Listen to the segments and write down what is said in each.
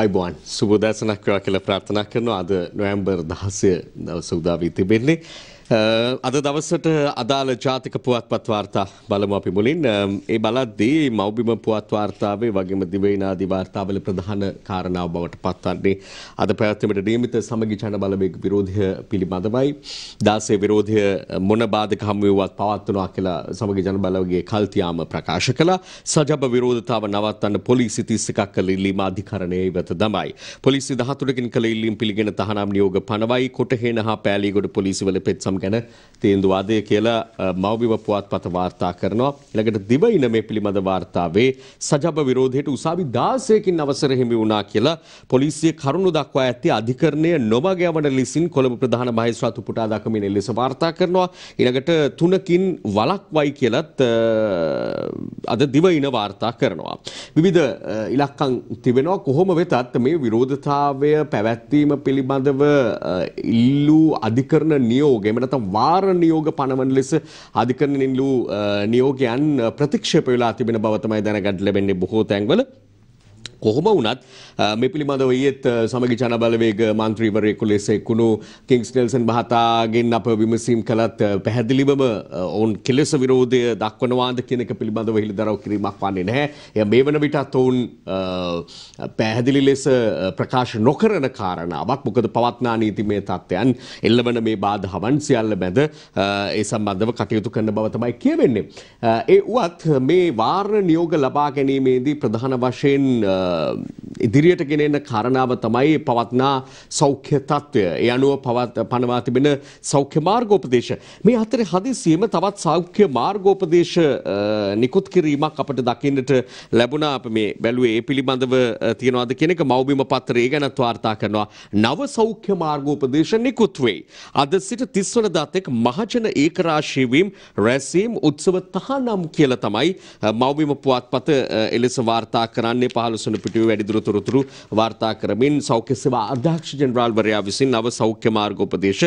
අයිබෝන් සුබ දැසනක් වේවා කියලා ප්‍රාර්ථනා කරනවා අද නොවැම්බර් 16 දවස උදා වී තිබෙන්නේ Uh, අද දවසට අදාළ ජාතික පුවත්පත් වාර්තා බලමු අපි මුලින්. Um, ඒ බලද්දී මෞබිම පුවත් වාර්තාවේ වගේම දිවයිනාදී වාර්තාවල ප්‍රධාන කාරණාව බවට පත්වන්නේ අද පැවැත්වීමට නියමිත සමගි ජන බලවේග විරෝධය පිළිබඳවයි. 16 විරෝධය මොන බාධක හමු වුවත් පවත්වනවා කියලා සමගි ජන බලවේගයේ කල්තියාම ප්‍රකාශ කළා. සජබ විරෝධතාව නවත්තන්න පොලිසිය 31ක් කළ ඉල්ලීම අධිකරණයේ ඉවත දමයි. පොලිසිය 13කින් කළ ඉල්ලීම් පිළිගෙන තහනම් නියෝග පනවයි. කොටහේන හා පෑලියගොඩ පොලිසිවල පෙත් සමගි පිළියම් ගැන තීන්දුව වාදය කියලා මව්බිම පුවත්පත වාර්තා කරනවා. ඊළඟට දිවයින මේ පිළිබඳ වාර්තාවේ සජබ විරෝධයට උසාවි 16කින් අවසර හිමි වුණා කියලා පොලිසිය කරුණු දක්වා ඇත්තේ අධිකරණය නොමග යවන ලෙසින් කොළඹ ප්‍රධාන මහේස්ත්‍රාතු පුටා දක්වමින් එලෙස වාර්තා කරනවා. ඊළඟට තුනකින් වලක්වයි කියලත් අද දිවයින වාර්තා කරනවා. විවිධ ඉලක්කම් තිබෙනවා කොහොම වෙතත් මේ විරෝධතාවය පැවැත්වීම පිළිබඳව ඉල්ලූ අධිකරණ නියෝගය නැතම් වාර නියෝග පනවන ලෙස අධිකරණ නිලු නියෝගයන් ප්‍රතික්ෂේප වෙලා තිබෙන බව තමයි දැනගන්න ලැබෙන්නේ බොහෝ තැන්වල. කොහොම වුණත් මේ පිළිබඳව ඊයේත් සමගි ජනබලවේග මන්ත්‍රීවරයෙකු ලෙස කුණු කිංස් නෙල්සන් මහතාගෙන් අප විමසීම් කළත් පැහැදිලිවම ඔවුන් කෙලෙස විරෝධය දක්වනවාද කියන එක පිළිබඳව හෙළිදරව් කිරීමක් වන්නේ නැහැ. එය මේ වන විටත් ඔවුන් පැහැදිලි ලෙස ප්‍රකාශ නොකරන කාරණාවක් මොකද පවත්නා නීතිමය තත්ත්වයන් එල්ලවන මේ බාධාවන් සියල්ල මැද ඒ සම්බන්ධව කටයුතු කරන බව තමයි කියවෙන්නේ. ඒ වුවත් මේ වාර්ණ නියෝග ලබා ගැනීමේදී ප්‍රධාන වශයෙන් ඉදිරියට ගෙනෙන කරණාව තමයි පවත්නා සෞඛ්‍ය තත්ත්වය. ඒ අනුව පවත් පනවා තිබෙන සෞඛ්‍ය මාර්ගෝපදේශ. මේ අතරේ හදිසියෙම තවත් සෞඛ්‍ය මාර්ගෝපදේශ නිකුත් කිරීමක් අපට දකින්නට ලැබුණා. අප මේ බැලුවේ ඒ පිළිබඳව තියනවාද කියන එක මව්බිම පත්‍රයේ ගැනත් වාර්තා කරනවා. නව සෞඛ්‍ය මාර්ගෝපදේශ නිකුත් වෙයි. අද සිට 30 වෙනිදා තෙක් මහජන ඒකරාශී වීම රැස්වීම උත්සව තහනම් කියලා තමයි මව්බිම පුවත්පත එලෙස වාර්තා කරන්නේ 15 වෙනි මුල්පිටිය වැඩිදුර තොරතුරු වාර්තා කරමින් සෞඛ්‍ය සේවා අධ්‍යක්ෂ ජෙනරාල්වරයා විසින් නව සෞඛ්‍ය මාර්ගෝපදේශ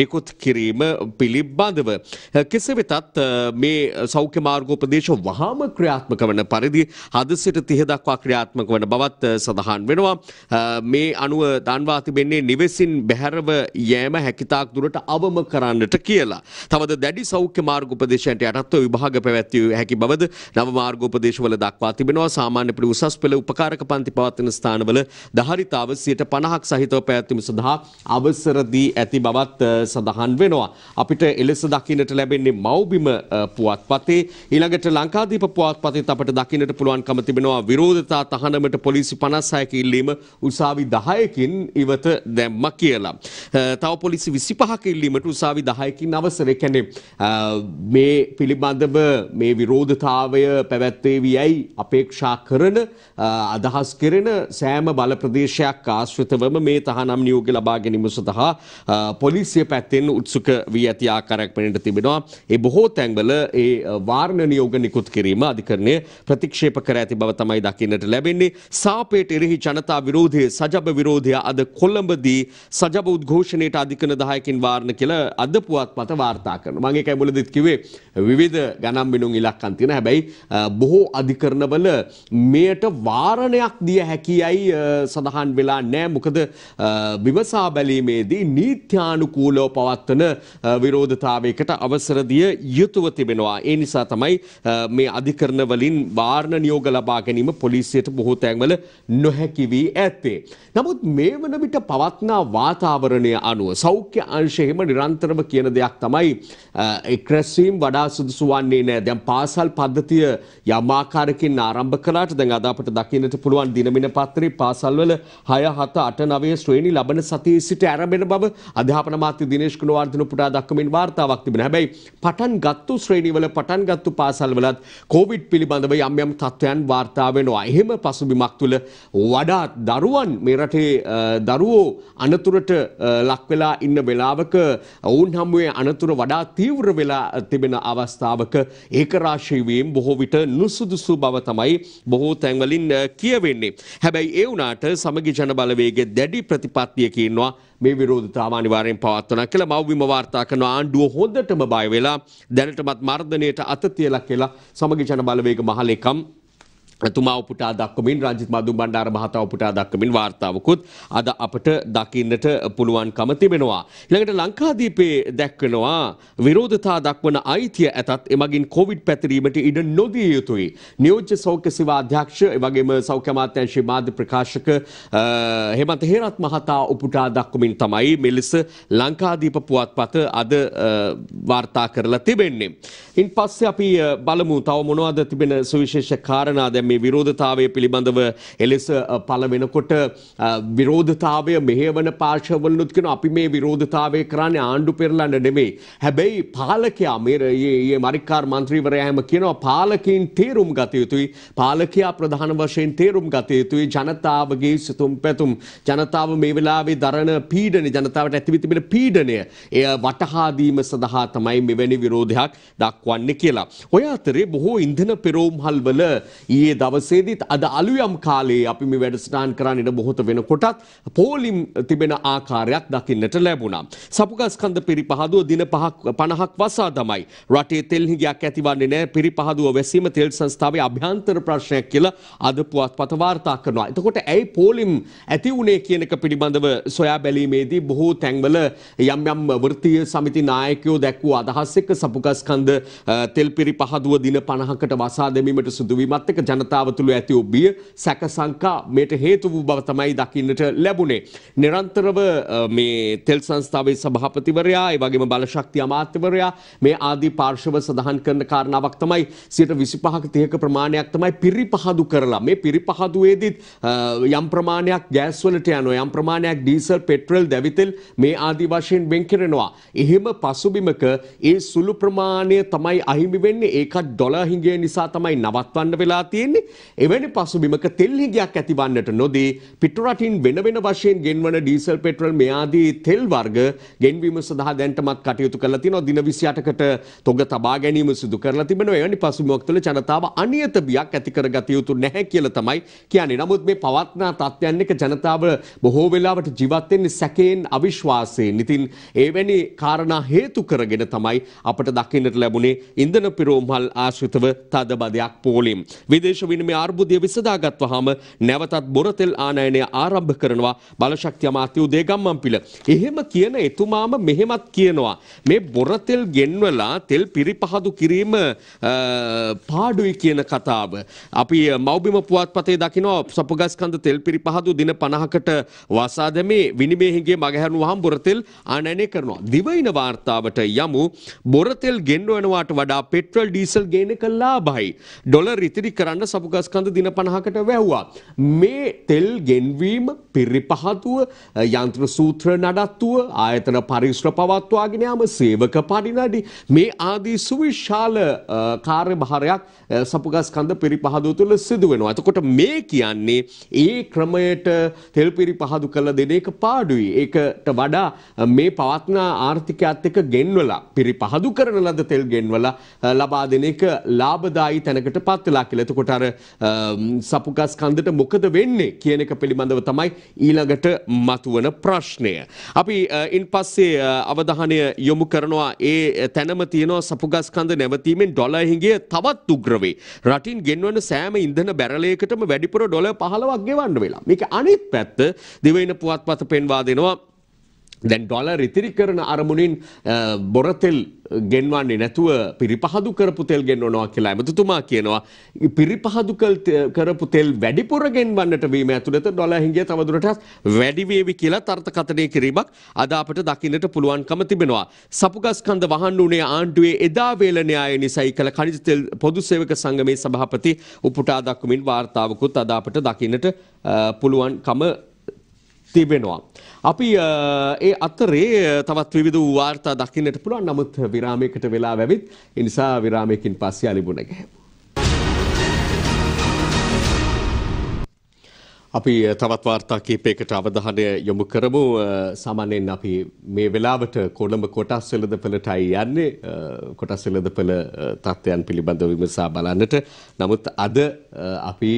නිකුත් කිරීම පිළිබඳව. කෙසේ වෙතත් මේ සෞඛ්‍ය මාර්ගෝපදේශ වහාම ක්‍රියාත්මක වන පරිදි හද සිට තිහ දක්වා ක්‍රියාත්මක වන බවත් සඳහන් වෙනවා. මේ අනුව දන්වා තිබෙන්නේ නිවෙසින් බැහැරව යෑම හැකිතාක් දුරට අවම කරන්නට කියලා. තවද දැඩි සෞඛ්‍ය මාර්ගෝපදේශයන්ට යටත්ව විභාග පැවැත්විය හැකි බවද නව මාර්ගෝපදේශවල දක්වා තිබෙනවා. සාමාන්‍ය පෙළ උසස් පෙළ උපකරණ ආකාරක පන්ති පවත්වන ස්ථානවල දහරිතාව 50ක් සහිතව පැවැත්වීම සඳහා අවසර දී ඇති බවත් සඳහන් වෙනවා. අපිට එලෙස දකින්නට ලැබෙන්නේ මව්බිම පුවත්පතේ ඊළඟට ලංකාදීප පුවත්පතේ අපට දකින්නට පුළුවන්කම තිබෙනවා විරෝධතා තහනමට පොලිසි 56 ක ඉල්ලීම උසාවි 10කින් ඉවත දැම්ම කියලා. තව පොලිසි 25ක ඉල්ලීමට උසාවි 10කින් අවසරය කියන්නේ මේ පිළිබඳව මේ විරෝධතාවය පැවැත්වේවි යයි අපේක්ෂා කරන අදහස් කෙරෙන සෑම බල ප්‍රදේශයක් ආශ්‍රිතවම මේ තහනම් නියෝග ලබා ගැනීම සඳහා පොලිසිය පැත්තෙන් උත්සුක වී ඇති ආකාරයක් පෙනෙන්න තිබෙනවා. ඒ බොහෝ තැන්වල ඒ වාර්ණ නියෝග නිකුත් කිරීම අධිකරණය ප්‍රතික්ෂේප කර ඇති බව තමයි දකින්නට ලැබෙන්නේ. සාපේට එරෙහි ජනතා විරෝධයේ සජබ විරෝධය අද කොළඹදී සජබ උද්ඝෝෂණයට අධිකරණ 10කින් වාර්ණ කියලා අද පුවත්පත වාර්තා කරනවා. මම ඒකයි මුලදීත් කිව්වේ විවිධ ගණන් බිනුම් ඉලක්කම් තියෙන හැබැයි බොහෝ අධිකරණවල මෙයට වාර කාරණයක් දිය හැකියයි සඳහන් වෙලා නෑ මොකද විමසා බැලීමේදී නීත්‍යානුකූලව පවත්වන විරෝධතාවයකට අවසර දිය යුතුව තිබෙනවා. ඒ නිසා තමයි මේ අධිකරණ වලින් වාර්ණ නියෝග ලබා ගැනීම පොලිසියට බොහෝ තැන්වල නොහැකි වී ඇත්තේ. නමුත් මේ වන විට පවත්නා වාතාවරණය අනුව සෞඛ්‍ය අංශයෙම නිරන්තරව කියන දෙයක් තමයි එක්රැස්වීම් වඩා සුදුසු වන්නේ නෑ. දැන් පාසල් පද්ධතිය යම් ආකාරකින් ආරම්භ කළාට දැන් අද අපට දකින්නට දක්නට පුළුවන් දිනමින පත්‍රේ පාසල්වල 6 7 8 9 ශ්‍රේණි ලබන සතියේ සිට ආරම්භන බව අධ්‍යාපන මාත්‍ය දිනේෂ් ගුණවර්ධන පුටා දක්වමින් වාර්තාවක් තිබෙනවා. හැබැයි පටන් ගත්තු ශ්‍රේණිවල පටන් ගත්තු පාසල්වලත් කොවිඩ් පිළිබඳව යම් යම් තත්ත්වයන් වාර්තා වෙනවා. එහෙම පසුබිමක් තුළ වඩාත් දරුවන් මේ රටේ දරුවෝ අනතුරට ලක් වෙලා ඉන්න වෙලාවක ඔවුන් හමුවේ අනතුර වඩා තීව්‍ර වෙලා තිබෙන අවස්ථාවක ඒකරාශී වීම බොහෝ විට නුසුදුසු බව තමයි බොහෝ තැන්වලින් කියවෙන්නේ. හැබැයි ඒ වුණාට සමගි ජන බලවේගේ දැඩි ප්‍රතිපත්තියකින්වා මේ විරෝධතාව අනිවාර්යෙන් පවත්වනවා කියලා මව්විම වාර්තා කරන ආණ්ඩුව හොඳටම බය වෙලා දැනටමත් මර්ධනයට අත තියලා කියලා සමගි ජන බලවේග මහලෙකම් තුමා උපුටා දක්වමින් රංජිත් මදුම් බණ්ඩාර මහතා උපුටා දක්වමින් වාර්තාවකුත් අද අපට දකින්නට පුළුවන්කම තිබෙනවා. ඊළඟට ලංකාදීපේ දැක්වෙනවා විරෝධතා දක්වන අයිතිය ඇතත් එමගින් කොවිඩ් පැතිරීමට ඉඩ නොදිය යුතුයි. නියෝජ්‍ය සෞඛ්‍ය සේවා අධ්‍යක්ෂ එවැගේම සෞඛ්‍ය අමාත්‍යාංශයේ මාධ්‍ය ප්‍රකාශක හේමන්ත හේරත් මහතා උපුටා දක්වමින් තමයි මෙලෙස ලංකාදීප පුවත්පත අද වාර්තා කරලා තිබෙන්නේ. ඉන්පස්සේ අපි බලමු තව මොනවද තිබෙන සුවිශේෂ කාරණා දැන් මේ විරෝධතාවය පිළිබඳව එලෙස පළ වෙනකොට විරෝධතාවය මෙහෙවන පාර්ශවලනුත් කියන අපි මේ විරෝධතාවය කරන්නේ ආණ්ඩු පෙරලන්න නෙමෙයි. හැබැයි පාලකයා මේ මේ මරික්කාර් മന്ത്രിවරයා හැම කියනවා පාලකයන් තේරුම් ගත යුතුයි. පාලකයා ප්‍රධාන වශයෙන් තේරුම් ගත යුතුයි ජනතාවගේ සිතුම් පැතුම් ජනතාව මේ වෙලාවේ දරන පීඩනය ජනතාවට ඇතිවී තිබෙන පීඩනය එය වටහා දීම සඳහා තමයි මෙවැනි විරෝධයක් දක්වන්නේ කියලා. ඔය අතරේ බොහෝ ඉන්ධන පෙරෝම්හල්වල ඊයේ දවසේදීත් අද අලුයම් කාලේ අපි මේ වැඩසටහන් කරන්නට බොහොත වෙනකොටත් පෝලිම් තිබෙන ආකාරයක් දකින්නට ලැබුණා. සපුගස්කන්ධ පිරිපහදුව දින 50ක් වසා තමයි. රටේ තෙල් හිඟයක් ඇතිවන්නේ නැහැ. පිරිපහදුව වැසීම තෙල් සංස්ථාවේ අභ්‍යන්තර ප්‍රශ්නයක් කියලා අද පුවත්පත වාර්තා කරනවා. එතකොට ඇයි පෝලිම් ඇති වුණේ කියන එක පිළිබඳව සොයා බැලීමේදී බොහෝ තැන්වල යම් යම් වෘත්තීය සමිති නායකයෝ දැක්වූ අදහස් එක්ක සපුගස්කන්ධ තෙල් පිරිපහදුව දින 50කට වසා දැමීමට සිදුවීමත් එක්ක ජන ජනතාව තුළ ඇති වූ බිය සැකසංකා මේට හේතු වූ බව තමයි දකින්නට ලැබුණේ. නිරන්තරව මේ තෙල් සංස්ථාවේ සභාපතිවරයා ඒ වගේම බලශක්ති අමාත්‍යවරයා මේ ආදී පාර්ශව සඳහන් කරන කාරණාවක් තමයි 125ක 30ක ප්‍රමාණයක් තමයි පිරිපහදු කරලා මේ පිරිපහදුවේදීත් යම් ප්‍රමාණයක් ගෑස්වලට යනවා යම් ප්‍රමාණයක් ඩීසල් පෙට්‍රල් දැවිතෙල් මේ ආදී වශයෙන් වෙන් කරනවා. එහෙම පසුබිමක ඒ සුළු ප්‍රමාණය තමයි අහිමි වෙන්නේ ඒකත් ඩොලර් හිඟය නිසා තමයි නවත්වන්න වෙලා තියෙන්නේ. තියෙන්නේ. එවැනි පසුබිමක තෙල් හිඟයක් ඇතිවන්නට නොදී පිටරටින් වෙන වෙන වශයෙන් ගෙන්වන ඩීසල් පෙට්‍රල් මේ ආදී තෙල් වර්ග ගෙන්වීම සඳහා දැන්ටමත් කටයුතු කරලා තියෙනවා. දින 28කට තොග තබා ගැනීම සිදු කරලා තිබෙනවා. එවැනි පසුබිමක් තුළ ජනතාව අනියතබියක් ඇති කරගත යුතු නැහැ කියලා තමයි කියන්නේ. නමුත් මේ පවත්නා තත්ත්වයන් එක ජනතාව බොහෝ වෙලාවට ජීවත් වෙන්නේ සැකයෙන් අවිශ්වාසයෙන්. ඉතින් එවැනි කාරණා හේතු කරගෙන තමයි අපට දකින්නට ලැබුණේ ඉන්ධන පිරෝමල් ආශ්‍රිතව තදබදයක් පෝලිම්. විදේශ විදේශ විනිමය අර්බුදය විසඳාගත්වහම නැවතත් බොරතෙල් ආනයනය ආරම්භ කරනවා බලශක්ති අමාත්‍ය උදේ ගම්මන්පිල. එහෙම කියන එතුමාම මෙහෙමත් කියනවා මේ බොරතෙල් ගෙන්වලා තෙල් පිරිපහදු කිරීම පාඩුයි කියන කතාව. අපි මෞබිම පුවත්පතේ දකිනවා සපගස්කන්ද තෙල් පිරිපහදු දින 50කට වාසා දැමේ විනිමය හිඟේ මගහැරුණාම බොරතෙල් ආනයනය කරනවා. දිවයින වාර්තාවට යමු බොරතෙල් ගෙන්වනවාට වඩා පෙට්‍රල් ඩීසල් ගේන එක ලාභයි. ඩොලර් ඉතිරි කරන්න සපුගස්කන්ධ දින 50කට වැහුවා. මේ තෙල් ගෙන්වීම පිරිපහතුව යන්ත්‍ර සූත්‍ර නඩත්තුව ආයතන පරිශ්‍ර පවත්වාගෙන යාම සේවක පරිණඩි මේ ආදී සුවිශාල කාර්යභාරයක් සපුගස්කන්ධ පිරිපහදුව තුළ සිදු වෙනවා. එතකොට මේ කියන්නේ ඒ ක්‍රමයට තෙල් පිරිපහදු කළ දෙන එක පාඩුයි. ඒකට වඩා මේ පවත්න ආර්ථිකයත් එක්ක ගෙන්වලා පිරිපහදු කරන ලද තෙල් ගෙන්වලා ලබා දෙන එක ලාභදායී තැනකට පත් වෙලා කියලා. එතකොට අර අර සපුකස් කන්දට මොකද වෙන්නේ කියන එක පිළිබඳව තමයි ඊළඟට මතුවන ප්‍රශ්නය. අපි ඉන් පස්සේ අවධානය යොමු කරනවා ඒ තැනම තියෙනවා සපුගස් කන්ද නැවතීමෙන් ඩොලර් හිඟිය තවත් උග්‍ර වේ. රටින් ගෙන්වන සෑම ඉන්ධන බැරලයකටම වැඩිපුර ඩොලර් 15ක් ගෙවන්න වෙලා. මේක අනිත් පැත්ත දිවයින පුවත්පත පෙන්වා දෙනවා දැන් ඩොලර් ඉතිරි කරන අරමුණින් බොරතෙල් ගෙන්වන්නේ නැතුව පිරිපහදු කරපු තෙල් ගෙන්වනවා කියලා ඇමතිතුමා කියනවා. පිරිපහදු කරපු තෙල් වැඩිපුර ගෙන්වන්නට වීම ඇතුළත ඩොලර් හිඟිය තවදුරටත් වැඩි වේවි කියලා තර්කකථනය කිරීමක් අද අපට දකින්නට පුළුවන්කම තිබෙනවා. සපුගස්කන්ද වහන්න උනේ ආණ්ඩුවේ එදා වේල න්‍යාය නිසයි කළ ඛනිජ තෙල් පොදු සේවක සංගමේ සභාපති උපුටා දක්වමින් වාර්තාවකුත් අද අපට දකින්නට පුළුවන්කම තිබෙනවා. අපි ඒ අතරේ තවත් විධ වාර්තා දකින්නට පුළුවන් නමුත් විරාමයකට වෙලා වැවිත් ඉනිසා විරාමයකින් පස්සේ අලිබුණගැහැ. අපි eh, තවත් වාර්තා කීපයකට අවධානය යොමු කරමු. Eh, සාමාන්‍යයෙන් අපි මේ වෙලාවට කොළඹ කොටස් වෙළඳපළටයි යන්නේ. Eh, කොටස් වෙළඳපළ තත්ත්වයන් පිළිබඳව විමසා බලන්නට. නමුත් අද අපි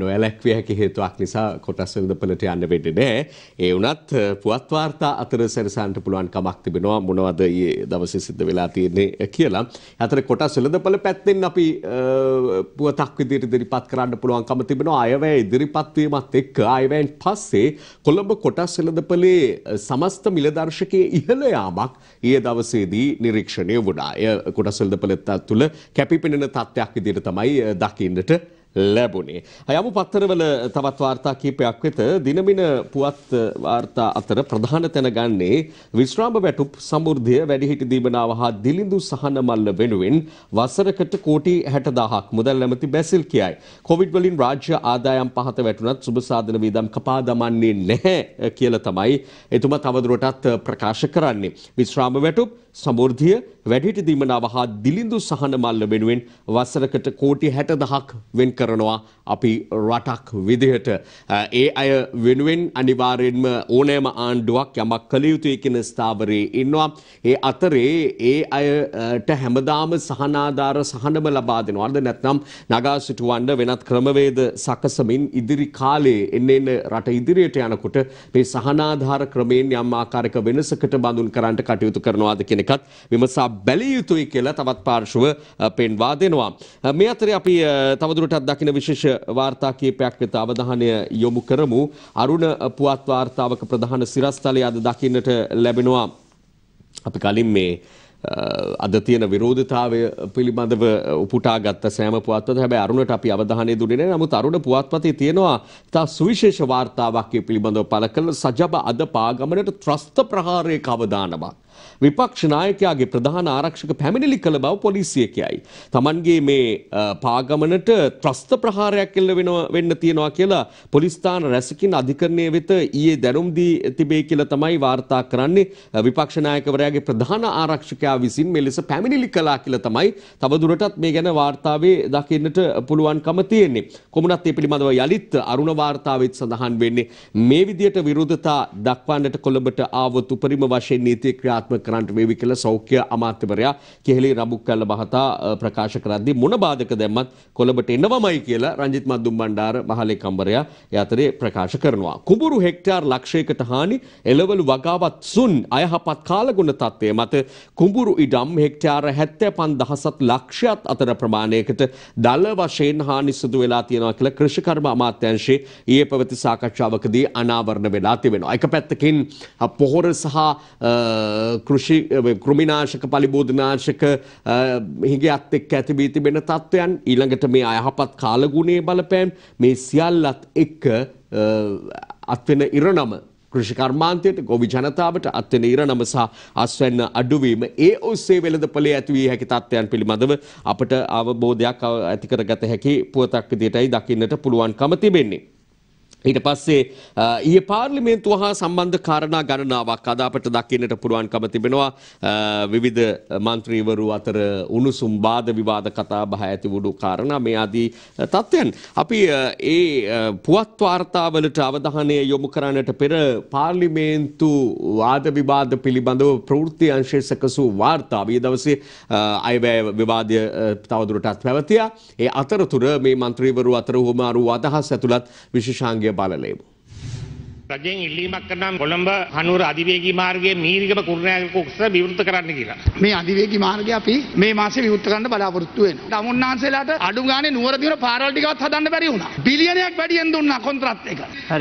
නොඇලැක්විය හැකි හේතුවක් නිසා කොටස් වෙළඳපළට යන්න වෙන්නේ නැහැ. ඒ වුණත් පුවත් වාර්තා අතර සැරසන්න පුළුවන් කමක් තිබෙනවා මොනවද ඊයේ දවසේ සිද්ධ වෙලා තියෙන්නේ කියලා. අතර කොටස් වෙළඳපළ පැත්තෙන් අපි පුවතක් විදිහට ඉදිරිපත් කරන්න පුළුවන්කම තිබෙනවා. අයවැය ඉදිරිපත් වීමත් මාත් එක්ක අයවැන් පස්සේ කොළඹ කොටස් වෙළඳපලේ සමස්ත මිලදර්ශකයේ ඉහළ යාමක් ඊයේ දවසේදී නිරීක්ෂණය වුණා. එය කොටස් වෙළඳපලත් තුළ කැපිපෙනෙන තත්ත්වයක් විදිහට තමයි දකින්නට ලැබුණේ. හයමු පත්තරවල තවත් වාර්තා කීපයක් වෙත දිනමින පුවත් වාර්තා අතර ප්‍රධාන තැන ගන්නේ විශ්‍රාම වැටුප් සමෘද්ධිය වැඩිහිටි දීමනාව හා දිලිඳු සහන මල්ල වෙනුවෙන් වසරකට කෝටි 60000ක් මුදල් නැමැති බැසිල් කියයි. කොවිඩ් වලින් රාජ්‍ය ආදායම් පහත වැටුණත් සුබසාධන වියදම් කපා දමන්නේ නැහැ කියලා තමයි එතුමා තවදුරටත් ප්‍රකාශ කරන්නේ. විශ්‍රාම වැටුප් සමෘද්ධිය වැඩිහිටි දීමනාව හා දිලිඳු සහන මල්ල වෙනුවෙන් වසරකට කෝටි 60000ක් වෙන් කරනවා අපි රටක් විදිහට ඒ අය වෙනුවෙන් අනිවාර්යෙන්ම ඕනෑම ආණ්ඩුවක් යමක් කළ යුතුයි කියන ස්ථාවරයේ ඉන්නවා ඒ අතරේ ඒ අයට හැමදාම සහනාධාර සහනම ලබා දෙනවාද නැත්නම් නගා සිටුවන්න වෙනත් ක්‍රමවේද සකසමින් ඉදිරි කාලයේ එන්න එන්න රට ඉදිරියට යනකොට මේ සහනාධාර ක්‍රමයෙන් යම් ආකාරයක වෙනසකට බඳුන් කරන්නට කටයුතු කරනවාද කියන එකත් විමසා බැලිය යුතුයි කියලා තවත් පාර්ශව පෙන්වා දෙනවා මේ අතරේ අපි තවදුරටත් දකින විශේෂ වාර්තා කීපයක් වෙත අවධානය යොමු කරමු. අරුණ පුවත් වාර්තාවක ප්‍රධාන සිරස්තලය අද දකින්නට ලැබෙනවා. අපි කලින් මේ අද තියෙන විරෝධතාවය පිළිබඳව උපුටා ගත්ත සෑම පුවත්පත හැබැයි අරුණට අපි අවධානය දුන්නේ නැහැ. නමුත් අරුණ පුවත්පතේ තියෙනවා තා සුවිශේෂ වාර්තාවක් පිළිබඳව පළ කළ සජබ අද පාගමනට ත්‍රස්ත ප්‍රහාරයක අවදානමක්. විපක්ෂ නායකයාගේ ප්‍රධාන ආරක්ෂක පැමිණිලි කළ බව පොලිසිය කියයි. Tamanගේ මේ පාගමනට ත්‍රස්ත ප්‍රහාරයක් එල්ල වෙන්න තියෙනවා කියලා පොලිස් ස්ථාන රැසකින් අධිකරණය වෙත ඊයේ දැනුම් දී තිබේ කියලා තමයි වාර්තා කරන්නේ. විපක්ෂ නායකවරයාගේ ප්‍රධාන ආරක්ෂකයා විසින් මේ ලෙස පැමිණිලි කළා කියලා තමයි තවදුරටත් මේ ගැන වාර්තාවේ දකින්නට පුළුවන්කම තියෙන්නේ. කොමුණත් ඒ පිළිබඳව යලිත් අරුණ වාර්තාවෙත් සඳහන් වෙන්නේ මේ විදියට විරෝධතා දක්වන්නට කොළඹට ආවොත් උපරිම වශයෙන් නීති ක්‍රියාත්මක ක්‍රියාත්මක කරන්නට වේවි කියලා සෞඛ්‍ය අමාත්‍යවරයා කෙහෙලි රබුක්කල්ල මහතා ප්‍රකාශ කරද්දී මොන බාධක දැම්මත් කොළඹට එනවමයි කියලා රංජිත් මද්දුම් බණ්ඩාර මහලේකම්වරයා යතරේ ප්‍රකාශ කරනවා. කුඹුරු හෙක්ටාර් ලක්ෂයකට හානි එළවලු වගාවත් සුන් අයහපත් කාලගුණ තත්ත්වය මත කුඹුරු ඉඩම් හෙක්ටාර 75000ත් ලක්ෂයත් අතර ප්‍රමාණයකට දල වශයෙන් හානි සිදු වෙලා තියෙනවා කියලා කෘෂිකර්ම අමාත්‍යාංශයේ ඊයේ පැවති සාකච්ඡාවකදී අනාවරණ වෙලා තිබෙනවා. එක පැත්තකින් පොහොර සහ කෘෂි කෘමිනාශක පලිබෝධනාශක හිගයක්ත් එක් ඇතිබී තිබෙන තත්ත්වයන් ඊළඟට මේ අයහපත් කාලගුණේ බලපෑම් මේ සියල්ලත් එක්ක අත්වෙන ඉරණම කෘෂි කර්මාන්තයට ගොවි ජනතාවට අත්වෙන ඉරණම සහ අස්වැන්න අඩුවීම ඒ ඔස්සේ වෙළඳපොලේ ඇතිවිය හැකි තත්ත්වයන් පිළිබඳව අපට අවබෝධයක් ඇති කරගත හැකි පුවතක් විදියටයි දකින්නට පුළුවන්කම තිබෙන්නේ. ඊට පස්සේ ඊය පාර්ලිමේන්තුව හා සම්බන්ධ කාරණා ගණනාවක් අද අපට දකින්නට පුළුවන්කම තිබෙනවා විවිධ මන්ත්‍රීවරු අතර උණුසුම් බාද විවාද කතා බහ ඇති වුණු කාරණා මේ ආදී තත්ත්වයන් අපි ඒ පුවත් වාර්තාවලට අවධානය යොමු කරන්නට පෙර පාර්ලිමේන්තු වාද විවාද පිළිබඳව ප්‍රවෘත්ති අංශයේ සකසූ වාර්තා මේ දවසේ අයවැය විවාදය තවදුරටත් පැවතියා ඒ අතරතුර මේ මන්ත්‍රීවරු අතර හුමාරු අදහස් ඇතුළත් විශේෂාංග your label. රජයෙන් ඉල්ලීමක් කරනවා කොළඹ හනුවර අධිවේගී මාර්ගයේ මීරිගම කුරුණෑගල කුක්ස විවෘත කරන්න කියලා. මේ අධිවේගී මාර්ගය අපි මේ මාසේ විවෘත කරන්න බලාපොරොත්තු වෙනවා. තමුන්නාන්සේලාට අඩු ගානේ නුවර දින පාරවල් ටිකවත් හදන්න බැරි වුණා. බිලියනයක් වැඩියෙන් දුන්නා කොන්ත්‍රාත් එක.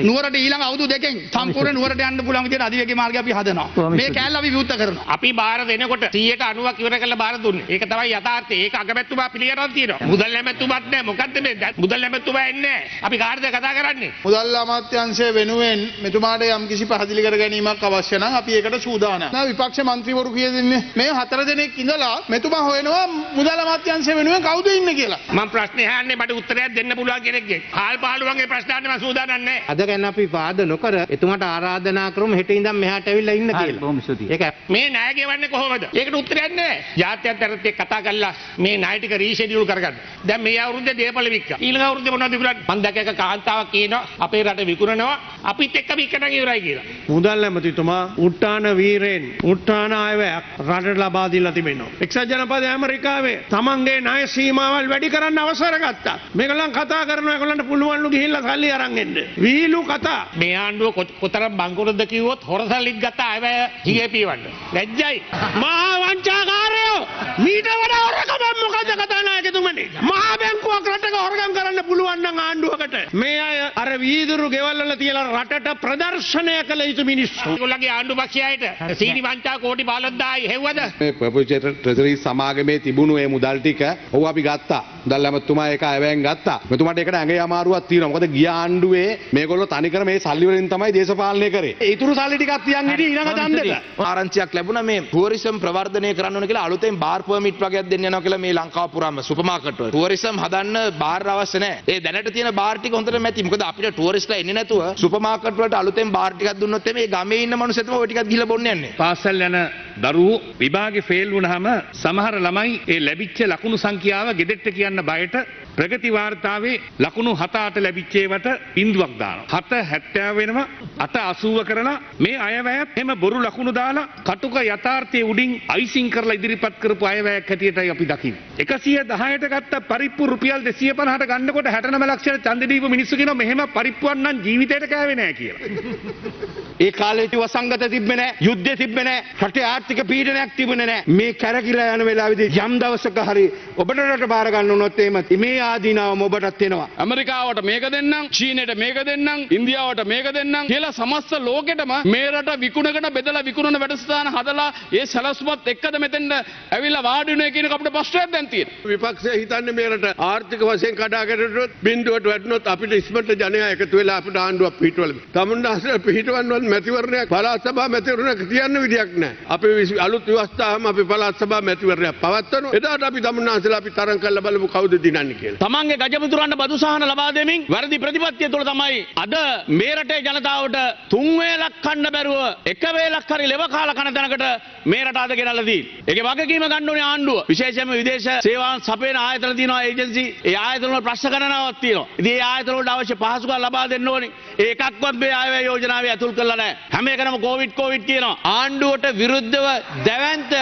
නුවරට ඊළඟ අවුරුදු දෙකෙන් සම්පූර්ණ නුවරට යන්න පුළුවන් විදිහට අධිවේගී මාර්ගය අපි හදනවා. මේ කෑල්ල අපි විවෘත කරනවා. අපි බාර දෙනකොට 190ක් ඉවර කරලා බාර දුන්නේ. ඒක තමයි යථාර්ථය. ඒක අගමැතිතුමා පිළිගන්න තියෙනවා. මුදල් ඇමැතිතුමත් නැහැ. මොකද්ද මේ මුදල් ඇමැතිතුමා එන්නේ නැහැ. අපි කාටද කතා කරන්නේ? මුදල් අමාත්‍යාංශය වෙනුවෙන් මෙතුමාට යම්කිසි පැහැදිලි කර ගැනීමක් අවශ්‍ය නම් අපි ඒකට සූදානම්. නා විපක්ෂ මන්ත්‍රීවරු කිය දෙන්නේ මේ හතර දෙනෙක් ඉඳලා මෙතුමා හොයනවා මුදල් අමාත්‍යාංශය වෙනුවෙන් කවුද ඉන්නේ කියලා. මම ප්‍රශ්නේ අහන්නේ මට උත්තරයක් දෙන්න පුළුවන් කෙනෙක්ගේ. කාල් පහළුවන්ගේ ප්‍රශ්න අහන්න මම සූදානම් නැහැ. අද ගැන අපි වාද නොකර එතුමාට ආරාධනා කරමු හෙට ඉඳන් මෙහාට ඇවිල්ලා ඉන්න කියලා. බොහොම ස්තුතියි. ඒක මේ ණය ගෙවන්නේ කොහොමද? ඒකට උත්තරයක් නැහැ. ජාත්‍යන්තරත් එක්ක කතා කරලා මේ ණය ටික රීෂෙඩියුල් කරගන්න. දැන් මේ අවුරුද්දේ දේපල වික්කා. ඊළඟ අවුරුද්දේ මොනවද විකුණන්නේ? මම දැක එක කාන්තාවක් කියනවා අපේ රට විකුණනවා අපිත් එක්ක එක්කම ඉක්කටන් ඉවරයි කියලා. මුදල් ඇමතිතුමා උට්ටාන වීරෙන් උට්ටාන ආයවැයක් රටට ලබා දීලා තිබෙනවා. එක්සත් ජනපද ඇමරිකාවේ තමන්ගේ ණය සීමාවල් වැඩි කරන්න අවසර ගත්තා. මේගොල්ලන් කතා කරනවා ඒගොල්ලන්ට පුළුවන්ලු ගිහිල්ලා සල්ලි අරන් එන්න. වීලු කතා. මේ ආණ්ඩුව කොතරම් බංකොරොත්ද කිව්වොත් හොර සල්ලිත් ගත්තා ආයවැය හිගේ පීවන්න. ලැජ්ජයි. මහා වංචාකාරයෝ මීට වඩා හොරකම මොකද කතානායකතුමනි මහා බැංකුවක් රටක හොරගම් කරන්න පුළුවන් නම් ආණ්ඩුවකට මේ අය අර වීදුරු ගෙවල් වල තියලා රටට ප්‍රදර්ශනය කළ යුතු මිනිස්සු ගොල්ලගේ ආණ්ඩු පක්ෂයට සීනි වංචා කෝටි 15000යි හෙව්වද මේ ප්‍රොපොජෙට ට්‍රෙසරි සමාගමේ තිබුණු ඒ මුදල් ටික ඔව් අපි ගත්තා මුදල් ඇමතුමා ඒක අයවැයෙන් ගත්තා මෙතුමාට ඒකට ඇඟේ අමාරුවක් තියෙනවා මොකද ගිය ආණ්ඩුවේ මේගොල්ලෝ තනිකර මේ සල්ලි වලින් තමයි දේශපාලනය කරේ ඒ ඉතුරු සල්ලි ටිකක් තියන් හිටියේ ඊළඟ දණ්ඩෙට ආරංචියක් ලැබුණා මේ ටුවරිසම් ප්‍රවර්ධනය කරන්න ඕන කියලා අලුතෙන් බාර් පර්මිට් වගේක් දෙන්න යනවා කියලා මේ ලංකාව පුරාම සුපර් මාකට් වල ටුවරිසම් හදන්න බාර් අවශ්‍ය නැහැ ඒ දැනට තියෙන බාර් ටික හොඳට මැති මොකද අපිට ටුවරිස්ට්ලා එන්නේ නැතුව සුපර් මාකට් වලට අලුතෙන් බාර් ටිකක් දුන්නොත් එමේ ගමේ ඉන්න මනුස්සයතුම ওই ටිකක් ගිහලා බොන්න යන්නේ. පාසල් යන දරුවෝ විභාගේ ෆේල් වුණහම සමහර ළමයි ඒ ලැබිච්ච ලකුණු සංඛ්‍යාව ගෙදෙට්ට කියන්න බයට ප්‍රගති වාර්තාවේ ලකුණු හතාට ලැබිච්චේවට බින්දුවක් දාන. හත හැත්තෑ වෙනවා අට අසුව කරලා මේ අයවැයත් එම බොරු ලකුණු දාලා කටුක යථාර්ථය උඩින් අයිසිං කරලා ඉදිරිපත් කරපු අයවැයක් හැටියටයි අපි දකිින්. එකසිය දහයට ගත්ත පරිප්පු රුපියල් දෙසිය පහට ගන්නකොට හැටනම ලක්ෂණ චන්දීප මිනිස්සුගෙන මෙහෙම පරිප්පුවන්නන් ජීවිතයට කෑවෙනෑ කියලා. ඒ කාලේති වසංගත තිබෙන යුද්ධ තිබෙන රට ආට ආර්ථික පීඩනයක් තිබුණ නෑ මේ කැරකිලා යන වෙලාවේදී යම් දවසක හරි ඔබට රට බාර ගන්න උනොත් එහෙම මේ ආදීනාවම ඔබටත් එනවා ඇමරිකාවට මේක දෙන්නම් චීනෙට මේක දෙන්නම් ඉන්දියාවට මේක දෙන්නම් කියලා සමස්ත ලෝකෙටම මේ රට විකුණගෙන බෙදලා විකුණන වැඩසටහන හදලා ඒ සැලසුමත් එක්කද මෙතෙන්ට ඇවිල්ලා වාඩි වුණේ කියන අපිට ප්‍රශ්නයක් දැන් තියෙනවා විපක්ෂය හිතන්නේ මේ රට ආර්ථික වශයෙන් කඩාකැටුනොත් බිඳුවට වැටුනොත් අපිට ඉස්මට ජනයා එකතු වෙලා අපිට ආණ්ඩුවක් පිහිටවල තමුන්නාසල පිහිටවන්නවත් මැතිවරණයක් පළාත් සභා මැතිවරණයක් තියන්න විදියක් නැහැ අපි අපේ අලුත් ව්‍යවස්ථාවම අපි පළාත් සභා මැතිවරණයක් පවත්වනවා. එදාට අපි තමුන්නාන්සලා අපි තරඟ කරලා බලමු කවුද දිනන්නේ කියලා. තමන්ගේ ගජමුතුරන්ට බදුසහන ලබා දෙමින් වැරදි ප්‍රතිපත්තිය තුළ තමයි අද මේ රටේ ජනතාවට තුන් වේලක් කන්න බැරුව එක වේලක් හරි ලෙව කාලා කන තැනකට මේ රට අද ගෙනල්ලා තියෙන්නේ. ඒකේ වගකීම ගන්න ඕනේ ආණ්ඩුව. විශේෂයෙන්ම විදේශ සේවාන් සපයන ආයතන තියෙනවා ඒජන්සි. ඒ ආයතන වල ප්‍රශ්න ගණනාවක් තියෙනවා. ඉතින් ඒ ආයතන වලට අවශ්‍ය පහසුකම් ලබා දෙන්න ඕනේ. ඒකක්වත් මේ ආයවැය යෝජනාවේ ඇතුල් කරලා නැහැ. හැම එකනම කොවිඩ් කොවිඩ් කියනවා. ආණ්ඩුවට විරුද්ධ විරුද්ධව දැවන්ත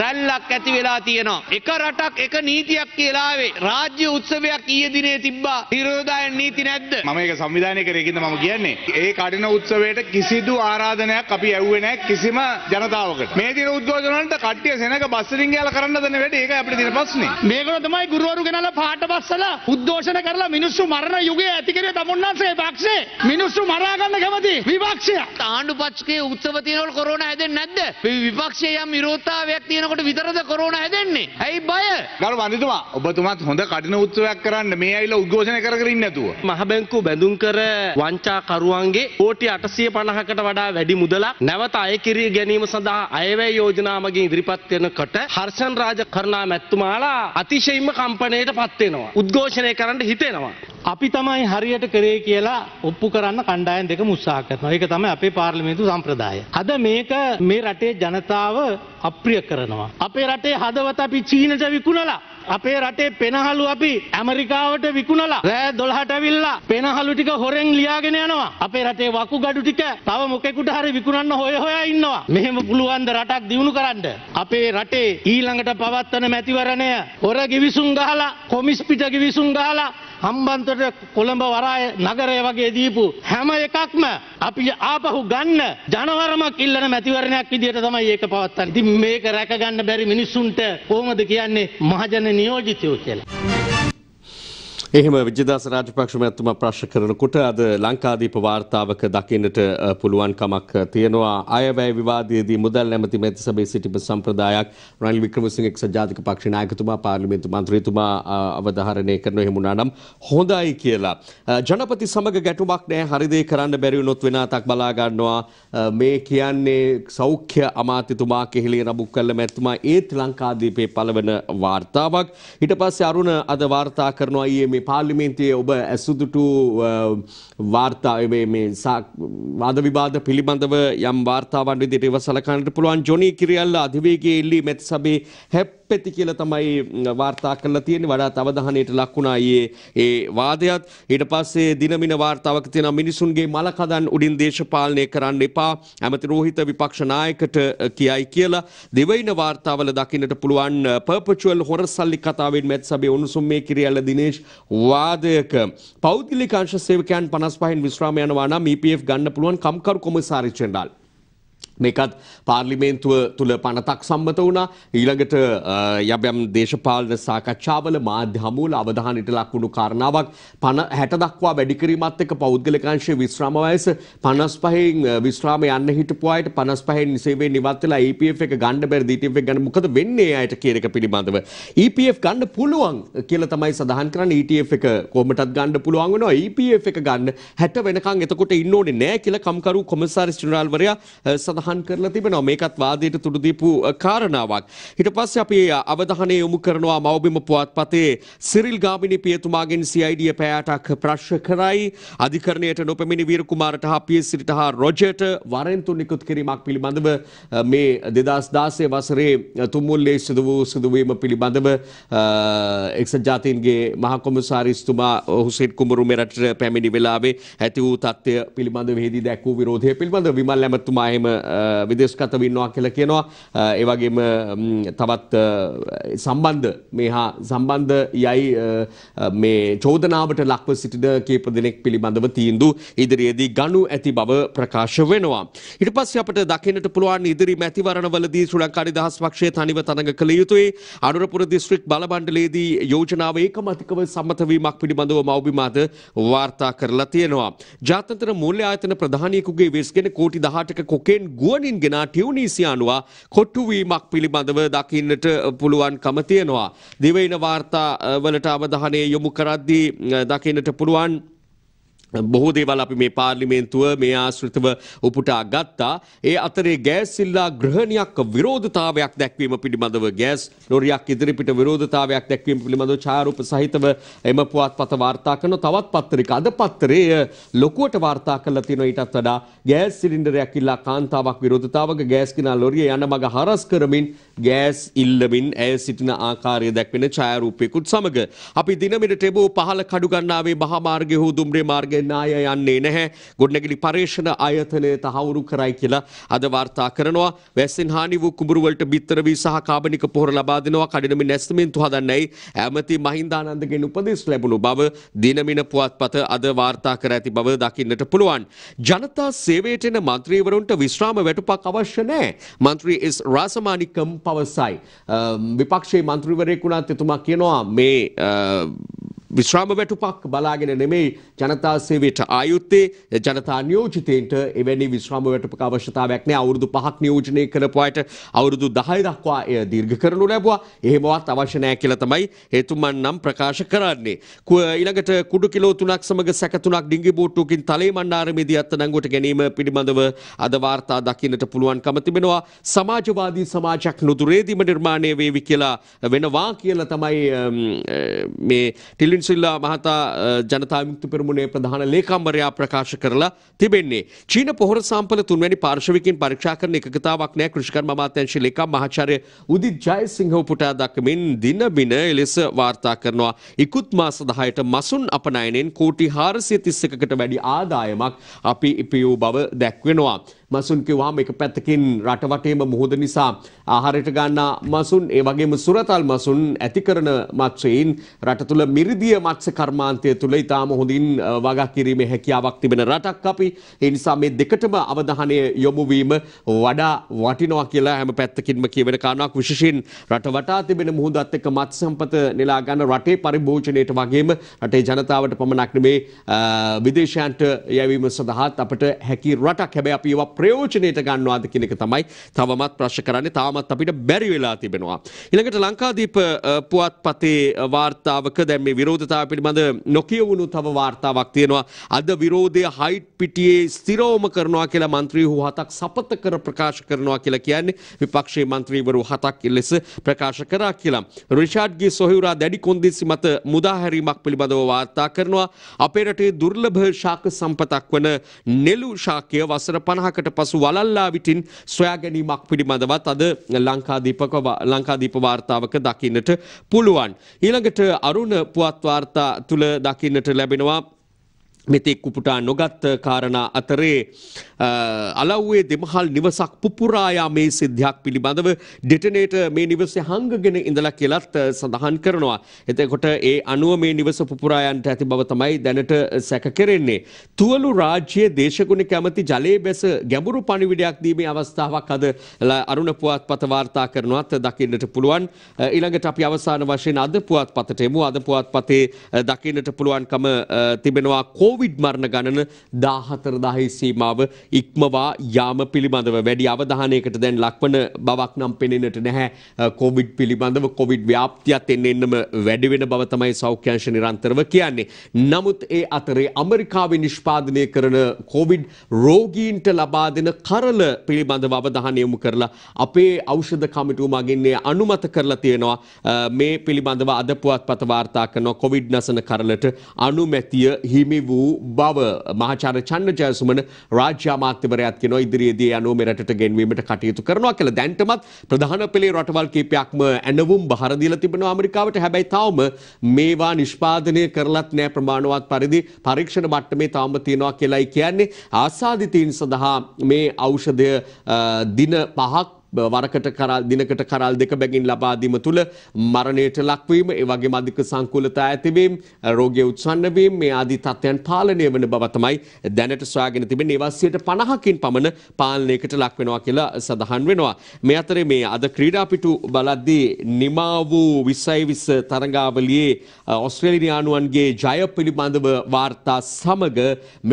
රැල්ලක් ඇති වෙලා තියෙනවා. එක රටක් එක නීතියක් කියලාවේ රාජ්‍ය උත්සවයක් ඊයේ දිනේ තිබ්බා. විරෝධායන නීති නැද්ද? මම ඒක සංවිධානය කරේ කියන මම කියන්නේ. ඒ කඩින උත්සවයට කිසිදු ආරාධනයක් අපි ඇව්වේ නැහැ කිසිම ජනතාවකට. මේ දින උද්ඝෝෂණ වලට කට්ටිය සෙනඟ බස්සරින් ගියලා කරන්න දෙන වැඩේ ඒකයි අපිට තියෙන ප්‍රශ්නේ. මේගොල්ලෝ තමයි ගුරුවරු ගෙනල්ලා පාට බස්සලා උද්ඝෝෂණ කරලා මිනිස්සු මරණ යුගයේ ඇති කරේ තමුන්නාන්සේ පක්ෂේ. මිනිස්සු මරා ගන්න කැමති විපක්ෂය. ආණ්ඩු පක්ෂයේ උත්සව තියෙනකොට කොරෝනා හැදෙන්නේ නැද්ද? විපක්ෂේ යම් විරෝධතාවයක් තියෙනකොට විතරද කොරෝන හැදෙන්නේ? ඇයි බය? ගරු වන්දිතුමා ඔබතුමාත් හොඳ කඩින උත්සවයක් කරන්න මේ ඇවිල්ලා උද්ඝෝෂණය කර කර ඉන්නේ නැතුව. මහ බැංකු බැඳුම් කර වංචාකරුවන්ගේ කෝටි 850කට වඩා වැඩි මුදලක් නැවත අය කිරී ගැනීම සඳහා අයවැය යෝජනාවකින් ඉදිරිපත් වෙනකොට හර්ෂන් රාජ කරුණා මැතිතුමාලා අතිශයින්ම කම්පණයට පත් වෙනවා. උද්ඝෝෂණය කරන්න හිතෙනවා. අපි තමයි හරියට කරේ කියලා ඔප්පු කරන්න කණ්ඩායම් දෙක උත්සාහ කරනවා. ඒක තමයි අපේ පාර්ලිමේන්තු සම්ප්‍රදාය. අද මේක මේ රටේ ජනතාව ජනතාව අප්‍රිය කරනවා. අපේ රටේ හදවත අපි චීනට විකුණලා. අපේ රටේ පෙනහලු අපි ඇමරිකාවට විකුණලා රෑ දොළහට විල්ලා පෙනහලු ටික හොරෙන් ලියාගෙන යනවා. අපේ රටේ වකු ගඩු ටික තව මොකෙකුට හරි විකුණන්න හොය හොයා ඉන්නවා. මෙහෙම පුළුවන්ද රටක් දියුණු කරන්න. අපේ රටේ ඊළඟට පවත්වන මැතිවරණය හොර ගිවිසුම් ගහලා කොමිස් පිට ගිවිසුම් ගහලා හම්බන්තොට කොළඹ වරාය නගරය වගේ දීපු හැම එකක්ම අපි ආපහු ගන්න ජනවරමක් ඉල්ලන මැතිවරණයක් විදිහට තමයි ඒක පවත්වන්නේ. ඉතින් මේක රැකගන්න බැරි මිනිස්සුන්ට කොහොමද කියන්නේ මහජන නියෝජිතයෝ කියලා. එහෙම විජදාස රාජපක්ෂ මැතුම ප්‍රශ්න කරනකොට අද ලංකාදීප වාර්තාවක දකින්නට පුළුවන් කමක් තියෙනවා අයවැය විවාදයේදී මුදල් නැමැති මැති සභේ සිටිම සම්ප්‍රදායක් රනිල් වික්‍රමසිංහ එක්සත් ජාතික පක්ෂ නායකතුමා පාර්ලිමේන්තු මන්ත්‍රීතුමා අවධාරණය කරන එහෙම නම් හොඳයි කියලා ජනපති සමග ගැටුමක් නැහැ හරි දේ කරන්න බැරි වුණොත් වෙනාතක් බලා ගන්නවා මේ කියන්නේ සෞඛ්‍ය අමාත්‍යතුමා කෙහෙලේ රබුක් කළ මැතිතුමා ඒත් ලංකාදීපේ පළවන වාර්තාවක් ඊට පස්සේ අරුණ අද වාර්තා කරනවා ඊයේ මේ පාර්ලිමේන්තුවේ ඔබ ඇසුදුටු වාර්තා මේ වාද විවාද පිළිබඳව යම් වාර්තාවන් විදිහට ඉවසලකන්නට පුළුවන් ජොනි කිරියල්ලා අධිවේගී එල්ලී මෙත් සභේ හැප් පෙති කියලා තමයි වාර්තා කරලා තියෙන්නේ වඩා අවධානයට ලක් වුණා ඒ වාදයත් ඊට පස්සේ දිනමින වාර්තාවක තියෙන මිනිසුන්ගේ මල කඳන් උඩින් දේශපාලනය කරන්න එපා ඇමති රෝහිත විපක්ෂ නායකට කියයි කියලා දෙවයින වාර්තාවල දකින්නට පුළුවන් පර්පචුවල් හොර සල්ලි කතාවෙන් මැත් සභේ උණුසුම් මේ කිරියල්ල දිනේශ් වාදයක පෞද්ගලික අංශ සේවකයන් 55න් විශ්‍රාම යනවා නම් EPF ගන්න පුළුවන් කම්කරු කොමසාරි ජෙනරාල් මේකත් පාර්ලිමේන්තුව තුළ පනතක් සම්මත වුණා ඊළඟට යබයම් දේශපාලන සාකච්ඡාවල මාධ්‍ය හමුවල අවධානයට ලක්වුණු කාරණාවක් පන හැට දක්වා වැඩිකිරීමත් එක පෞද්ගලිකංශයේ විශ්‍රාම වයස පනස් පහෙන් විශ්‍රාම යන්න හිටපු අයට පනස් පහෙන් නිසේවෙන් ඉවත් වෙලා EPF එක ගන්න බැරි DTF e එක ගන්න මොකද වෙන්නේ අයට කියන එක පිළිබඳව EPF ගන්න පුළුවන් කියලා තමයි සඳහන් කරන්නේ ETF එක කොහොමටත් ගන්න පුළුවන් වෙනවා EPF එක ගන්න 60 වෙනකන් එතකොට ඉන්න ඕනේ නෑ කියලා කම්කරු කොමසාරිස් ජෙනරාල්වරයා සඳහන් සඳහන් කරලා තිබෙනවා. මේකත් වාදයට තුඩු දීපු කාරණාවක්. ඊට පස්සේ අපි අවධානය යොමු කරනවා මවබිම පුවත්පතේ සිරිල් ගාමිණි පියතුමාගෙන් CID පැය 8ක් ප්‍රශ්න කරයි. අධිකරණයට නොපැමිණි වීරකුමාරට හා පියසිරිට හා රොජර්ට වරෙන්තු නිකුත් කිරීමක් පිළිබඳව මේ 2016 වසරේ තුම්මුල්ලේ සිදු වූ සිදුවීම පිළිබඳව එක්සත් ජාතීන්ගේ මහ කොමසාරිස්තුමා හුසෙන් කුමරු මෙරටට පැමිණි වෙලාවේ ඇති වූ තත්ත්වය පිළිබඳව වෙහිදී දැක් වූ විරෝධය පිළිබඳව විමල් ඇමතුමා එහෙම විදේශගත වෙන්නවා කියලා කියනවා ඒ වගේම තවත් සම්බන්ධ මේ හා සම්බන්ධ යයි මේ චෝදනාවට ලක්ව සිටින කීප දෙනෙක් පිළිබඳව තීන්දුව ඉදිරියේදී ගනු ඇති බව ප්‍රකාශ වෙනවා ඊට පස්සේ අපිට දකින්නට පුළුවන් ඉදිරි මැතිවරණවලදී ශ්‍රී ලංකාවේ දහස් පක්ෂයේ තනිව තරඟ කළ යුතුයි අනුරපුර දිස්ත්‍රික් බල මණ්ඩලයේදී යෝජනාව ඒකමතිකව සම්මත වීමක් පිළිබඳව මව්බිමාද වාර්තා කරලා තියෙනවා ජාත්‍යන්තර මූල්‍ය ආයතන ප්‍රධානියෙකුගේ වෙස්ගෙන කෝටි 18ක කොකේන් ගු නුවනින් ගෙන ටියවනීසියානුවා කොට්ටුවීමක් පිළිබඳව දකින්නට පුළුවන්කම තියෙනවා. දිවයින වාර්තා වලට අවධහනය යොමු කරද්දී දකින්නට පුළුවන්. බොහෝ දේවල් අපි මේ පාර්ලිමේන්තුව මේ ආශ්‍රිතව උපුටා ගත්තා. ඒ අතරේ ගෑස් සිල්ලා ග්‍රහණයක් විරෝධතාවයක් දැක්වීම පිළිබඳව ගෑස් ලොරියක් ඉදිරිපිට විරෝධතාවයක් දැක්වීම පිළිබඳව ඡායාරූප සහිතව එම පුවත්පත වාර්තා කරන තවත් පත්‍රික අද පත්‍රයේ ලොකුවට වාර්තා කරලා තියෙනවා ඊටත් වඩා ගෑස් සිලින්ඩරයක් ඉල්ලා කාන්තාවක් විරෝධතාවක ගෑස් කිනා ලොරිය යන මග හරස් කරමින් ගෑස් ඉල්ලමින් ඇය සිටින ආකාරය දැක්වෙන ඡායාරූපයකුත් සමග අපි දිනමිට ටෙබෝ පහළ කඩුගන්නාවේ මහා මාර්ගයේ හෝ දුම්රිය මාර්ගයේ දෙන්න අය යන්නේ නැහැ. ගොඩනැගිලි පර්යේෂණ ආයතනය තහවුරු කරයි කියලා අද වාර්තා කරනවා. වැස්සෙන් හානි වූ කුඹුරු වලට බිත්තර වී සහ කාබනික පොහොර ලබා දෙනවා. කඩිනමින් නැස්තමින්තු හදන්නයි ඇමති මහින්දානන්දගෙන් උපදෙස් ලැබුණු බව දිනමින පුවත්පත අද වාර්තා කර ඇති බව දකින්නට පුළුවන්. ජනතා සේවයට එන මන්ත්‍රීවරුන්ට විශ්‍රාම වැටුපක් අවශ්‍ය නැහැ. මන්ත්‍රී එස් රාසමානිකම් පවසයි. විපක්ෂයේ මන්ත්‍රීවරයෙක් වුණත් එතුමා කියනවා මේ විශ්‍රාම වැටුපක් බලාගෙන නෙමෙයි ජනතා සේවයට ආයුත්තේ ජනතා නියෝජිතයන්ට එවැනි විශ්‍රාම වැටුපක අවශ්‍යතාවයක් නෑ අවුරුදු පහක් නියෝජනය කරපුවාට අවුරුදු 10 දක්වා එය දීර්ඝ කරනු ලැබුවා එහෙමවත් අවශ්‍ය නෑ කියලා තමයි හේතුමන් නම් ප්‍රකාශ කරන්නේ ඊළඟට කුඩු කිලෝ 3ක් සමග සැක 3ක් ඩිංගි බෝට්ටුවකින් තලේ මණ්ඩාරමේදී අත්අඩංගුවට ගැනීම පිළිබඳව අද වාර්තා දකින්නට පුළුවන්කම තිබෙනවා සමාජවාදී සමාජයක් නුදුරේදීම නිර්මාණය වේවි කියලා වෙනවා කියලා තමයි මේ ටෙලි පෙන්සිල්ලා මහතා ජනතාමුක්ති පෙරමුණේ ප්‍රධාන ලේකම්වරයා ප්‍රකාශ කරලා තිබෙන්නේ. චීන පොහොර සම්පල තුන්වැනි පාර්ශවිකින් පරීක්ෂා කරන එකකතාවක් නෑ කෘෂිකර්ම අමාත්‍යංශ ලේකම් මහාචාර්ය උදිත් ජයසිංහව පුටා දක්වමින් දින බින ලෙස වාර්තා කරනවා. ඉකුත් මාස 10ට මසුන් අපනයනෙන් කෝටි 431කට වැඩි ආදායමක් අපි ඉපියූ බව දැක්වෙනවා. මසුන් කිව්වහම එක පැත්තකින් රට වටේම මුහුද නිසා ආහාරයට ගන්නා මසුන් ඒ වගේම සුරතල් මසුන් ඇති කරන මත්ස්‍යයින් රට තුල මිරිදිය මත්ස්‍ය කර්මාන්තය තුල ඊටාම හොඳින් වගා කිරීමේ හැකියාවක් තිබෙන රටක් අපි ඒ නිසා මේ දෙකටම අවධානය යොමු වීම වඩා වටිනවා කියලා හැම පැත්තකින්ම කියවෙන කාරණාවක් විශේෂයෙන් රට වටා තිබෙන මුහුදත් එක්ක මත්ස්‍ය සම්පත නෙලා ගන්න රටේ පරිභෝජනයට වගේම රටේ ජනතාවට පමණක් නෙමේ විදේශයන්ට යැවීම සඳහාත් අපට හැකි රටක් හැබැයි අපි ඒවා ප්‍රයෝජනයට ගන්නවාද කියන එක තමයි තවමත් ප්‍රශ්න කරන්නේ. තාමත් අපිට බැරි වෙලා තිබෙනවා. ඊළඟට ලංකාදීප පුවත්පතේ වාර්තාවක දැන් මේ විරෝධතාව පිළිබඳ නොකියවුණු තව වාර්තාවක් තියෙනවා. අද විරෝධය හයිට් පිටියේ ස්ථිරවම කරනවා කියලා മന്ത്രിහු හතක් සපත කර ප්‍රකාශ කරනවා කියලා කියන්නේ විපක්ෂයේ മന്ത്രിවරු හතක් ලෙස ප්‍රකාශ කරා කියලා. රිෂාඩ්ගේ සොහයුරා දැඩි කොන්දේසි මත මුදාහැරීමක් පිළිබඳව වාර්තා කරනවා. අපේ රටේ දුර්ලභ ශාක සම්පතක් වන නෙළු ශාකය වසර 50කට පසු වලල්ලා විටින් සොයා ගැනීමක් පිළිබඳවත් අද ලංකාදීපක ලංකාදීප වාර්තාවක දකින්නට පුළුවන්. ඊළඟට අරුණ පුවත් වාර්තා තුළ දකින්නට ලැබෙනවා මෙතෙක් උපුටා නොගත් කාරණා අතරේ අලව්වේ දෙමහල් නිවසක් පුපුරායා මේ සිද්ධයක් පිළිබඳව ඩෙටනේට මේ නිවසේ හංගගෙන ඉඳලා කියලත් සඳහන් කරනවා. එතකොට ඒ අනුව මේ නිවස පුපුරායන්ට ඇති බව තමයි දැනට සැක කෙරෙන්නේ. තුවලු රාජ්‍යයේ දේශගුණ කැමති ජලයේ බැස ගැඹුරු පණිවිඩයක් දීමේ අවස්ථාවක් අද අරුණ පුවත්පත වාර්තා කරනවත් දකින්නට පුළුවන්. ඊළඟට අපි අවසාන වශයෙන් අද පුවත්පතට එමු. අද පුවත්පතේ දකින්නට පුළුවන්කම තිබෙනවා කෝ කොවිඩ් මරණ ගණන දාහතරදාහි සීමාව ඉක්මවා යාම පිළිබඳව වැඩි අවධානයකට දැන් ලක්වන බවක් නම් පෙනෙනට නැහැ කොවිඩ් පිළිබඳව කොවිඩ් ව්‍යාප්තියත් එන්න එන්නම වැඩිවෙන බව තමයි සෞඛ්‍යංශ නිරන්තරව කියන්නේ. නමුත් ඒ අතරේ අමරිකාවේ නිෂ්පාදනය කරන කොවිඩ් රෝගීන්ට ලබා දෙන කරල පිළිබඳව අවධානය යොමු කරලා අපේ ඖෂධ කමිටුව මගින්නේ අනුමත කරලා තියෙනවා මේ පිළිබඳව අද පුවත්පත වාර්තා කරන කොවිඩ් නසන කරලට අනුමැතිය හිමි වූ වූ බව මහාචාර්ය චන්න ජයසුමන රාජ්‍ය අමාත්‍යවරයාත් කියනවා ඉදිරියේදී අනුව මෙරටට ගෙන්වීමට කටයුතු කරනවා කියලා. දැන්ටමත් ප්‍රධාන පෙළේ රටවල් කිහිපයක්ම ඇනවුම් බහර දීලා තිබෙනවා ඇමරිකාවට. හැබැයි තාම මේවා නිෂ්පාදනය කරලත් නැහැ ප්‍රමාණවත් පරිදි පරීක්ෂණ මට්ටමේ තාම තියෙනවා කියලායි කියන්නේ. ආසාදිතීන් සඳහා මේ ඖෂධය දින පහක් වරකට කරල් දිනකට කරල් දෙක බැගින් ලබා දීම තුල මරණයට ලක්වීම ඒ වගේම අධික සංකූලතා ඇතිවීම රෝගයේ උත්සන්න වීම මේ ආදී තත්ත්වයන් පාලනය වෙන බව තමයි දැනට සොයාගෙන තිබෙන ඒවාසියට 50කින් පමණ පාලනයකට ලක් වෙනවා කියලා සඳහන් වෙනවා මේ අතරේ මේ අද ක්‍රීඩා පිටු බලද්දී නිමා වූ 2020 තරගාවලියේ ඔස්ට්‍රේලියානුවන්ගේ ජය පිළිබඳව වාර්තා සමග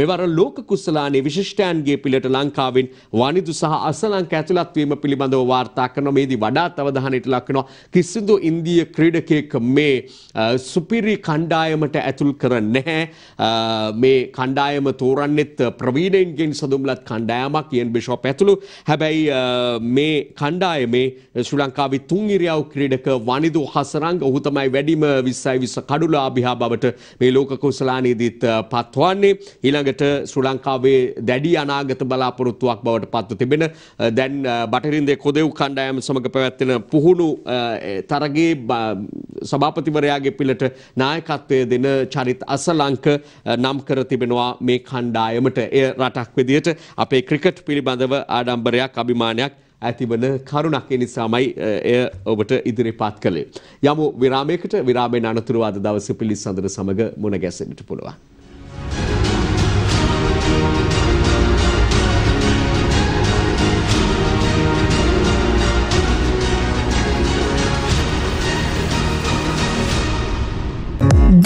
මෙවර ලෝක කුසලානේ විශිෂ්ටයන්ගේ පිළට ලංකාවෙන් වනිදු සහ අසලංක ඇතුළත් වීම පිළිබඳ පිළිබඳව වාර්තා කරනවා. මේදී වඩාත් අවධානයට ලක් වෙනවා. කිසිදු ඉන්දීය ක්‍රීඩකයෙක් මේ සුපිරි කණ්ඩායමට ඇතුල් කර නැහැ. මේ කණ්ඩායම තෝරන්නෙත් ප්‍රවීණයින්ගෙන් සඳුම්ලත් කණ්ඩායමක් ඉයන් බිෂොප් ඇතුළු. හැබැයි මේ කණ්ඩායමේ ශ්‍රී ලංකාවේ තුන් ඉරියව් ක්‍රීඩක වනිදු හසරංග ඔහු තමයි වැඩිම 20යි 20 කඩුලාභියා බවට මේ ලෝක කුසලානීදිත් පත්වන්නේ ඊළඟට ශ්‍රී ලංකාවේ දැඩි අනාගත බලාපොරොත්තුවක් බවට පත්ව තිබෙන දැන් බටහිරින්ද කොදෙව් කණ්ඩායම සමඟ පැවැත්වෙන පුහුණු තරගේ සභාපතිවරයාගේ පිළට නායකත්වය දෙන චරිත් අසලංක නම් කර තිබෙනවා මේ කණ්ඩායමට එය රටක් විදියට අපේ ක්‍රිකට් පිළිබඳව ආඩම්බරයක් අභිමානයක් ඇතිවන කරුණක් නිසාමයි එය ඔබට ඉදිරිපත් කළේ. යමු විරාමයකට විරාමෙන් අනතුරුවාද දවස පිළිස්සඳර සමඟ මුණ ගැසෙනට පුළුවන්.